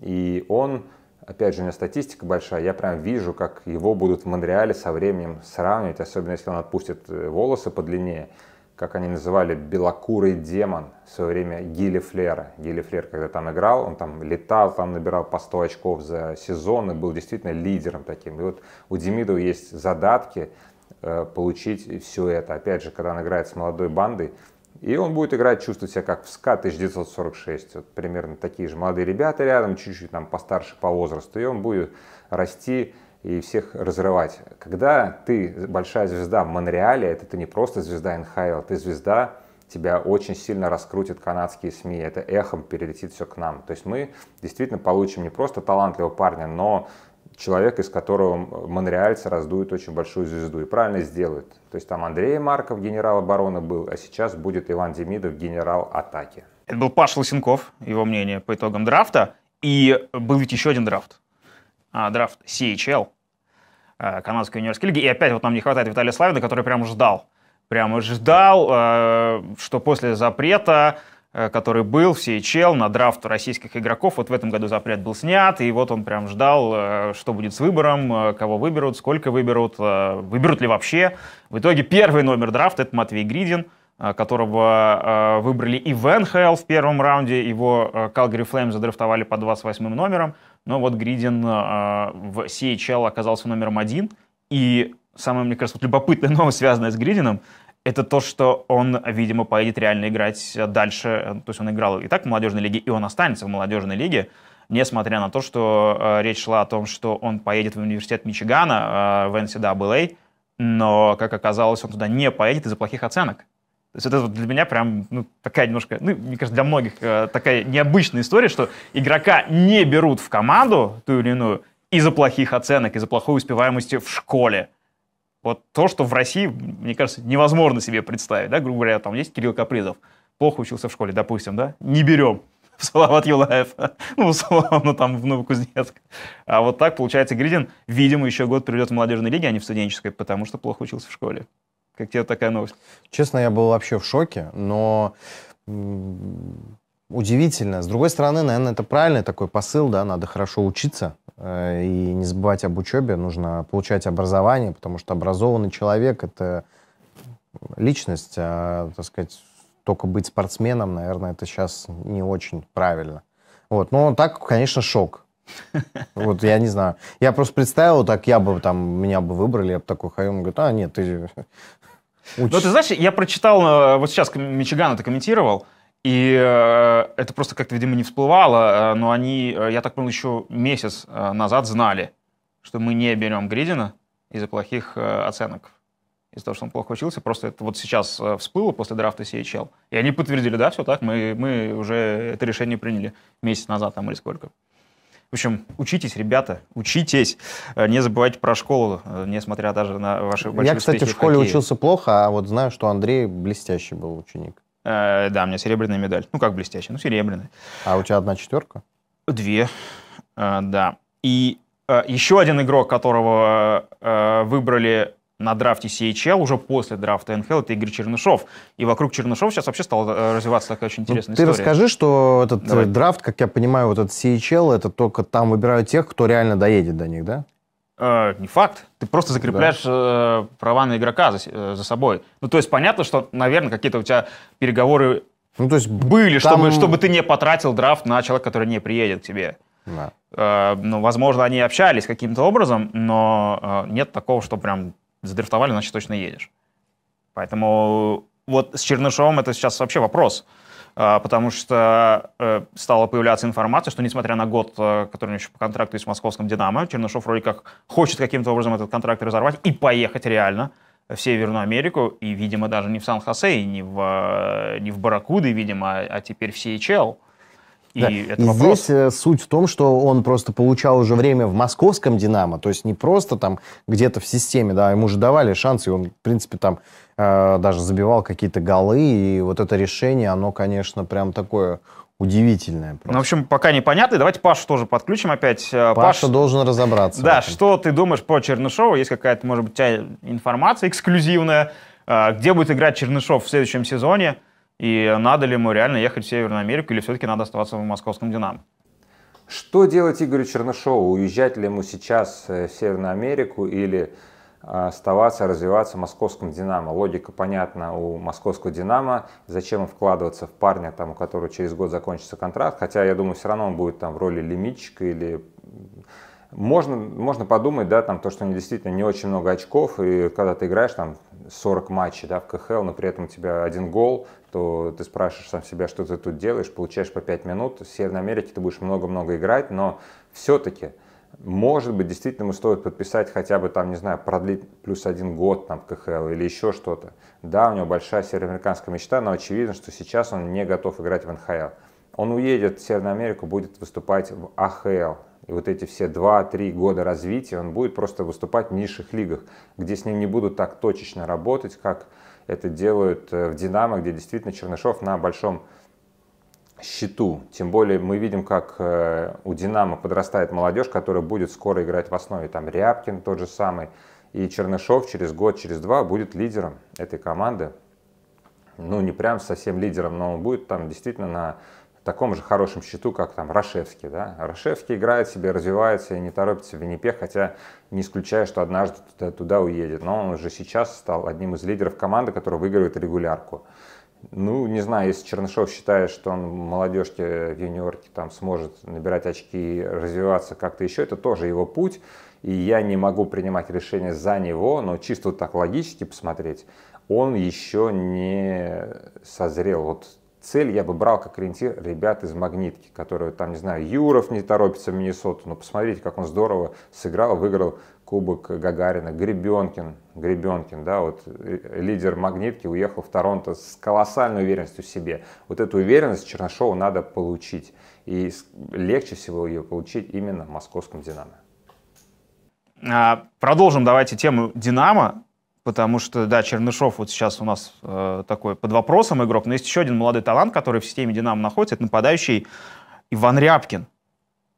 И он, опять же, у него статистика большая. Я прям вижу, как его будут в Монреале со временем сравнивать. Особенно, если он отпустит волосы подлиннее как они называли, белокурый демон в свое время Гилли Флера. Гилли Флер, когда там играл, он там летал, там набирал по 100 очков за сезон и был действительно лидером таким. И вот у Демидова есть задатки э, получить все это. Опять же, когда он играет с молодой бандой, и он будет играть, чувствовать себя как в СКА 1946. Вот примерно такие же молодые ребята рядом, чуть-чуть там постарше по возрасту. И он будет расти и всех разрывать. Когда ты большая звезда в Монреале, это ты не просто звезда НХЛ, ты звезда, тебя очень сильно раскрутят канадские СМИ, это эхом перелетит все к нам. То есть мы действительно получим не просто талантливого парня, но человек, из которого монреальцы раздуют очень большую звезду. И правильно сделают. То есть там Андрей Марков, генерал обороны был, а сейчас будет Иван Демидов, генерал атаки. Это был Паш Лысенков, его мнение по итогам драфта. И был ведь еще один драфт. А, драфт CHL, Э, канадской юниорской лиги. И опять вот нам не хватает Виталия Славина, который прямо ждал. Прямо ждал, э, что после запрета э, который был в CHL на драфт российских игроков. Вот в этом году запрет был снят, и вот он прям ждал, что будет с выбором, кого выберут, сколько выберут, выберут ли вообще. В итоге первый номер драфта — это Матвей Гридин, которого выбрали и в НХЛ в первом раунде, его Calgary Flames задрафтовали по 28 номером. Но вот Гридин а, в CHL оказался номером один. И самая, мне кажется, вот любопытная новость, связанная с Гридином, это то, что он, видимо, поедет реально играть дальше. То есть он играл и так в молодежной лиге, и он останется в молодежной лиге, несмотря на то, что э, речь шла о том, что он поедет в университет Мичигана э, в NCAA, но, как оказалось, он туда не поедет из-за плохих оценок. То есть это вот для меня прям ну, такая немножко, ну, мне кажется, для многих э, такая необычная история, что игрока не берут в команду ту или иную из-за плохих оценок, из-за плохой успеваемости в школе. Вот то, что в России, мне кажется, невозможно себе представить, да, грубо говоря, там есть Кирилл Капризов, плохо учился в школе, допустим, да, не берем Салават Юлаев, ну, условно, там, в Новокузнецк. А вот так, получается, Гридин, видимо, еще год придет в молодежной лиге, а не в студенческой, потому что плохо учился в школе. Как тебе такая новость? Честно, я был вообще в шоке, но удивительно. С другой стороны, наверное, это правильный такой посыл, да, надо хорошо учиться э, и не забывать об учебе, нужно получать образование, потому что образованный человек — это личность, а, так сказать, только быть спортсменом, наверное, это сейчас не очень правильно. Вот, но так, конечно, шок. Вот, я не знаю. Я просто представил, так я бы там, меня бы выбрали, я бы такой ходил, он говорит, а, нет, ты ну, ты знаешь, я прочитал, э, вот сейчас Мичиган это комментировал, и э, это просто как-то, видимо, не всплывало, э, но они, я так понял, еще месяц назад знали, что мы не берем Гридина из-за плохих оценок. Из-за того, что он плохо учился, просто это вот сейчас всплыло после драфта CHL. И они подтвердили, да, все так, мы, мы уже это решение приняли месяц назад там или сколько. В общем, учитесь, ребята, учитесь. Э, не забывайте про школу, э, несмотря даже на ваши большие Я, кстати, в школе в учился плохо, а вот знаю, что Андрей блестящий был ученик. Э, да, у меня серебряная медаль. Ну, как блестящий, ну, серебряная. А у тебя одна четверка? Две, э, да. И э, еще один игрок, которого э, выбрали на драфте CHL, уже после драфта НХЛ, это Игорь Чернышов. И вокруг Чернышова сейчас вообще стала э, развиваться такая очень ну, интересная ну, ты история. Ты расскажи, что этот э, Давай. драфт, как я понимаю, вот этот CHL, это только там выбирают тех, кто реально доедет до них, да? Э, не факт. Ты просто закрепляешь да. э, права на игрока за, э, за собой. Ну, то есть понятно, что, наверное, какие-то у тебя переговоры ну, то есть были, там... чтобы, чтобы ты не потратил драфт на человека, который не приедет к тебе. Да. Э, ну, возможно, они общались каким-то образом, но э, нет такого, что прям Задрифтовали, значит, точно едешь. Поэтому вот с Чернышевым это сейчас вообще вопрос, а, потому что э, стала появляться информация, что несмотря на год, э, который у него еще по контракту есть в московском «Динамо», Чернышов вроде как хочет каким-то образом этот контракт разорвать и поехать реально в Северную Америку, и, видимо, даже не в Сан-Хосе, и не в, э, не в Баракуды, видимо, а, а теперь в Сиэчел. И да. это и вопрос... здесь э, суть в том, что он просто получал уже время в московском «Динамо», то есть не просто там где-то в системе, да, ему же давали шансы, и он, в принципе, там э, даже забивал какие-то голы, и вот это решение, оно, конечно, прям такое удивительное. Просто. Ну, в общем, пока непонятно. Давайте Пашу тоже подключим опять. Э, Паша Паш, должен разобраться. Да, что ты думаешь про Чернышова? Есть какая-то, может быть, у тебя информация эксклюзивная? Э, где будет играть Чернышов в следующем сезоне? И надо ли ему реально ехать в Северную Америку или все-таки надо оставаться в московском «Динамо»? Что делать Игорю Чернышову? Уезжать ли ему сейчас э, в Северную Америку или а, оставаться, развиваться в московском «Динамо». Логика понятна у московского «Динамо». Зачем вкладываться в парня, там, у которого через год закончится контракт. Хотя, я думаю, все равно он будет там, в роли лимитчика или... Можно, можно подумать, да, там, то, что у него действительно не очень много очков, и когда ты играешь там 40 матчей да, в КХЛ, но при этом у тебя один гол, что ты спрашиваешь сам себя, что ты тут делаешь, получаешь по 5 минут, в Северной Америке ты будешь много-много играть, но все-таки, может быть, действительно ему стоит подписать хотя бы там, не знаю, продлить плюс один год там в КХЛ или еще что-то. Да, у него большая североамериканская мечта, но очевидно, что сейчас он не готов играть в НХЛ. Он уедет в Северную Америку, будет выступать в АХЛ, и вот эти все 2-3 года развития он будет просто выступать в низших лигах, где с ним не будут так точечно работать, как это делают э, в «Динамо», где действительно Чернышов на большом счету. Тем более мы видим, как э, у «Динамо» подрастает молодежь, которая будет скоро играть в основе. Там Рябкин тот же самый. И Чернышов через год, через два будет лидером этой команды. Ну, не прям совсем лидером, но он будет там действительно на таком же хорошем счету, как там Рашевский. Да? Рашевский играет себе, развивается и не торопится в не хотя не исключаю, что однажды туда, туда уедет. Но он уже сейчас стал одним из лидеров команды, который выигрывает регулярку. Ну, не знаю, если Чернышов считает, что он молодежке, в юниорке там сможет набирать очки и развиваться как-то еще, это тоже его путь. И я не могу принимать решение за него, но чисто вот так логически посмотреть, он еще не созрел. Вот цель я бы брал как ориентир ребят из «Магнитки», которые там, не знаю, Юров не торопится в Миннесоту, но посмотрите, как он здорово сыграл, выиграл Кубок Гагарина, Гребенкин, Гребенкин, да, вот э, лидер «Магнитки» уехал в Торонто с колоссальной уверенностью в себе. Вот эту уверенность Чернышову надо получить, и легче всего ее получить именно в московском «Динамо». А, продолжим, давайте, тему «Динамо». Потому что, да, Чернышов вот сейчас у нас э, такой под вопросом игрок, но есть еще один молодой талант, который в системе «Динамо» находится, это нападающий Иван Рябкин.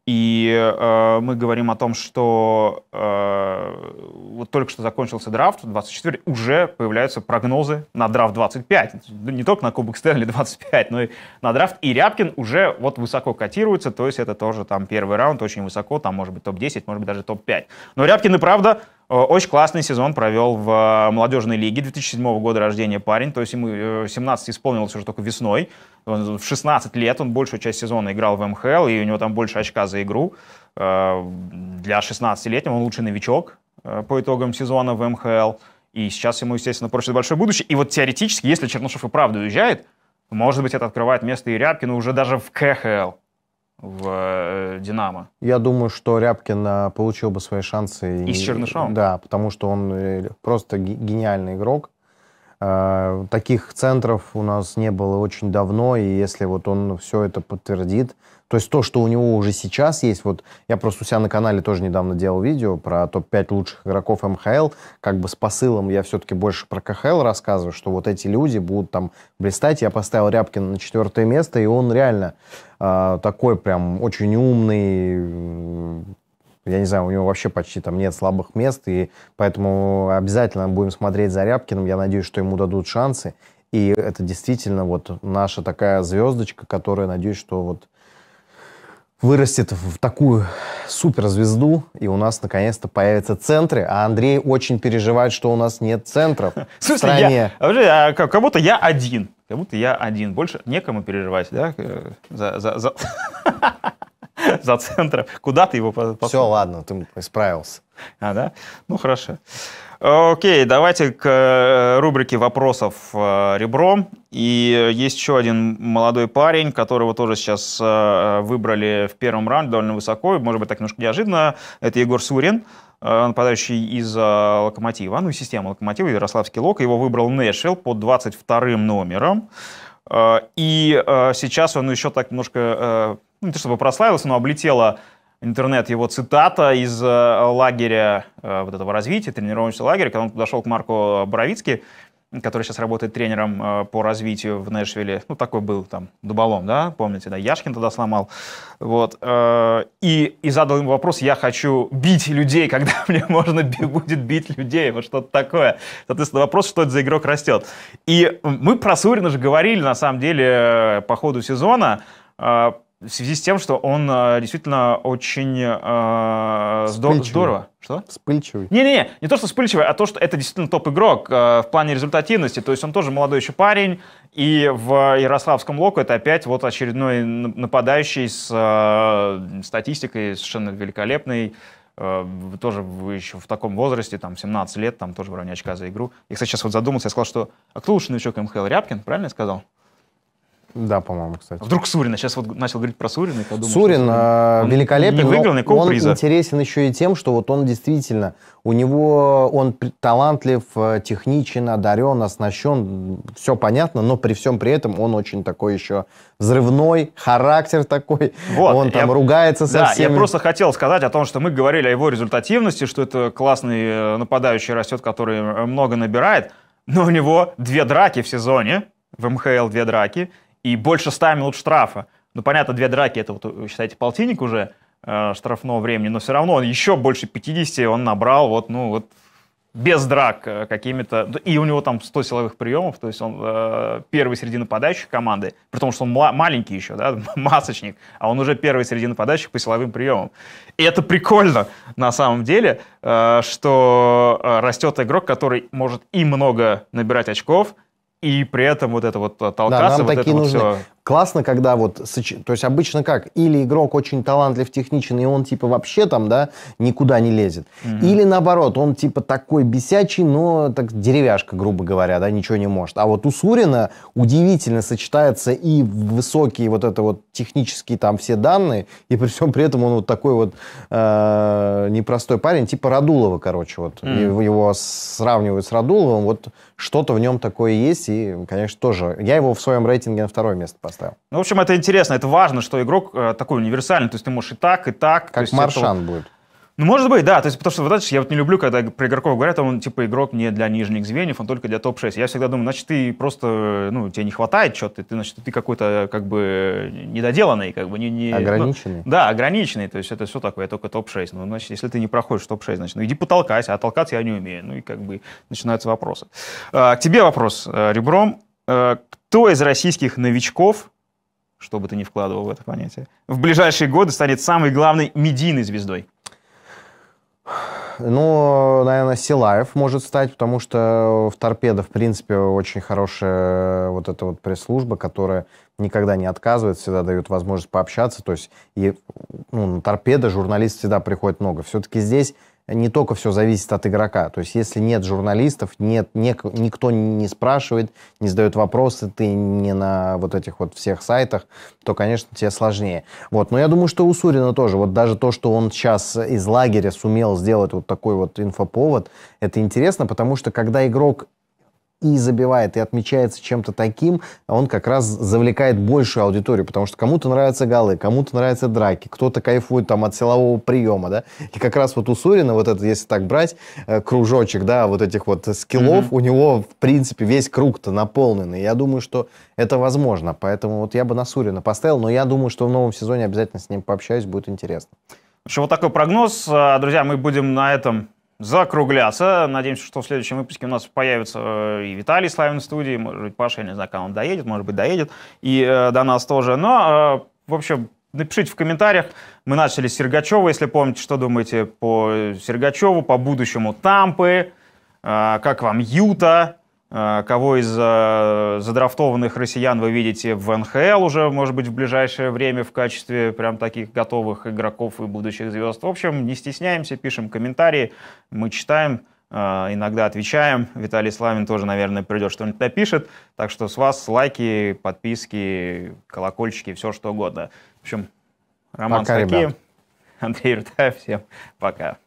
И э, мы говорим о том, что э, вот только что закончился драфт 24, уже появляются прогнозы на драфт 25. Ну, не только на Кубок Стэнли 25, но и на драфт. И Рябкин уже вот высоко котируется, то есть это тоже там первый раунд очень высоко, там может быть топ-10, может быть даже топ-5. Но Рябкин и правда Э, очень классный сезон провел в э, молодежной лиге. 2007 года рождения парень, то есть ему 17 э, исполнилось уже только весной. Он в 16 лет, он большую часть сезона играл в МХЛ, и у него там больше очка за игру. Для 16-летнего он лучший новичок по итогам сезона в МХЛ. И сейчас ему, естественно, прочит большое будущее. И вот теоретически, если Чернышев и правда уезжает, может быть, это открывает место и Рябкину уже даже в КХЛ в э, «Динамо». Я думаю, что Рябкин э, получил бы свои шансы. И, и с Чернышом? Да, потому что он э, просто гениальный игрок. Таких центров у нас не было очень давно, и если вот он все это подтвердит, то есть то, что у него уже сейчас есть, вот я просто у себя на канале тоже недавно делал видео про топ-5 лучших игроков МХЛ, как бы с посылом я все-таки больше про КХЛ рассказываю, что вот эти люди будут там блистать. Я поставил Рябкина на четвертое место, и он реально э, такой прям очень умный, я не знаю, у него вообще почти там нет слабых мест, и поэтому обязательно будем смотреть за Рябкиным. Я надеюсь, что ему дадут шансы. И это действительно вот наша такая звездочка, которая, надеюсь, что вот вырастет в такую суперзвезду, и у нас наконец-то появятся центры, а Андрей очень переживает, что у нас нет центров в стране. Я, а, а как будто я один. Как будто я один. Больше некому переживать, да? Э, за, за, Куда ты его послал? Все, ладно, ты справился. А, да? Ну, хорошо. Окей, давайте к э, рубрике вопросов э, ребром. И есть еще один молодой парень, которого тоже сейчас э, выбрали в первом раунде довольно высоко, может быть, так немножко неожиданно. Это Егор Сурин, нападающий из «Локомотива», ну, система «Локомотива», Ярославский Лок. Его выбрал Нэшвилл под 22-м номером. И сейчас он еще так немножко, ну, не то чтобы прославился, но облетела интернет его цитата из э, лагеря э, вот этого развития, тренировочного лагеря, когда он подошел к Марку Боровицки, который сейчас работает тренером э, по развитию в Нэшвилле. Ну, такой был там дуболом, да, помните, да, Яшкин тогда сломал. Вот. И, и задал ему вопрос, я хочу бить людей, когда мне можно будет бить людей, вот что-то такое. Соответственно, вопрос, что это за игрок растет. И мы про Сурина же говорили, на самом деле, по ходу сезона, в связи с тем, что он э, действительно очень э, здор- здорово. Что? Вспыльчивый. Не-не-не, не то, что вспыльчивый, а то, что это действительно топ-игрок э, в плане результативности. То есть он тоже молодой еще парень, и в Ярославском Локу это опять вот очередной нападающий с э, статистикой совершенно великолепной. Э, тоже вы еще в таком возрасте, там, 17 лет, там тоже в районе очка за игру. Я, кстати, сейчас вот задумался, я сказал, что... А кто лучший новичок МХЛ? Рябкин, правильно я сказал? Да, по-моему, кстати. Вдруг Сурина. Сейчас вот начал говорить про Сурина. Я подумал. Сурин что э, он великолепен, не выиграл никакого он приза. интересен еще и тем, что вот он действительно, у него, он талантлив, э, техничен, одарен, оснащен, все понятно, но при всем при этом он очень такой еще взрывной, характер такой, вот, он там я, ругается со да, всеми. я просто хотел сказать о том, что мы говорили о его результативности, что это классный э, нападающий растет, который много набирает, но у него две драки в сезоне, в МХЛ две драки, и больше 100 минут штрафа. Ну, понятно, две драки, это, вот, вы считаете, полтинник уже э, штрафного времени, но все равно он еще больше 50 он набрал, вот, ну, вот, без драк э, какими-то. И у него там 100 силовых приемов, то есть он э, первый среди нападающих команды, при том, что он мла- маленький еще, да, масочник, а он уже первый среди нападающих по силовым приемам. И это прикольно на самом деле, э, что э, растет игрок, который может и много набирать очков, и при этом вот это вот толкаться, да, нам вот такие это вот все. Классно, когда вот, то есть обычно как, или игрок очень талантлив, техничен, и он типа вообще там, да, никуда не лезет. Mm-hmm. Или наоборот, он типа такой бесячий, но так деревяшка, грубо говоря, да, ничего не может. А вот у Сурина удивительно сочетается и высокие вот это вот технические там все данные, и при всем при этом он вот такой вот э, непростой парень, типа Радулова, короче, вот. Mm-hmm. Его сравнивают с Радуловым, вот что-то в нем такое есть, и, конечно, тоже. Я его в своем рейтинге на второе место поставил поставил. Ну, в общем, это интересно, это важно, что игрок э, такой универсальный, то есть ты можешь и так, и так. Как Маршан это... будет. Ну, может быть, да. То есть, потому что, вот знаешь, я вот не люблю, когда про игроков говорят, а он, типа, игрок не для нижних звеньев, он только для топ-6. Я всегда думаю, значит, ты просто, ну, тебе не хватает чего то ты, значит, ты какой-то, как бы, недоделанный, как бы, не... не ну, ограниченный. Ну, да, ограниченный. То есть, это все такое, только топ-6. Ну, значит, если ты не проходишь топ-6, значит, ну, иди потолкайся, а толкаться я не умею. Ну, и, как бы, начинаются вопросы. А, к тебе вопрос э, ребром. А, кто из российских новичков, что бы ты ни вкладывал в это понятие, в ближайшие годы станет самой главной медийной звездой? Ну, наверное, Силаев может стать, потому что в «Торпедо», в принципе, очень хорошая э, вот эта вот пресс-служба, которая никогда не отказывает, всегда дает возможность пообщаться. То есть и, ну, на «Торпедо» журналист всегда приходит много. Все-таки здесь не только все зависит от игрока. То есть если нет журналистов, нет, не, никто не спрашивает, не задает вопросы, ты не на вот этих вот всех сайтах, то, конечно, тебе сложнее. Вот. Но я думаю, что у Сурина тоже. Вот даже то, что он сейчас из лагеря сумел сделать вот такой вот инфоповод, это интересно, потому что когда игрок и забивает, и отмечается чем-то таким, он как раз завлекает большую аудиторию, потому что кому-то нравятся голы, кому-то нравятся драки, кто-то кайфует там от силового приема, да, и как раз вот у Сурина, вот это, если так брать, э, кружочек, да, вот этих вот скиллов, mm-hmm. у него, в принципе, весь круг-то наполнен, и я думаю, что это возможно, поэтому вот я бы на Сурина поставил, но я думаю, что в новом сезоне обязательно с ним пообщаюсь, будет интересно. Что вот такой прогноз, а, друзья, мы будем на этом закругляться. Надеемся, что в следующем выпуске у нас появится э, и Виталий Славин в студии, может быть, Паша, я не знаю, как он доедет, может быть, доедет, и э, до нас тоже. Но, э, в общем, напишите в комментариях. Мы начали с Сергачева, если помните, что думаете по э, Сергачеву, по будущему Тампы, э, как вам Юта, Э, кого из э, задрафтованных россиян вы видите в НХЛ уже, может быть, в ближайшее время в качестве прям таких готовых игроков и будущих звезд? В общем, не стесняемся, пишем комментарии, мы читаем, э, иногда отвечаем. Виталий Славин тоже, наверное, придет что-нибудь напишет. Так что с вас лайки, подписки, колокольчики, все что угодно. В общем, Роман пока, Андрей Рутаев, всем пока.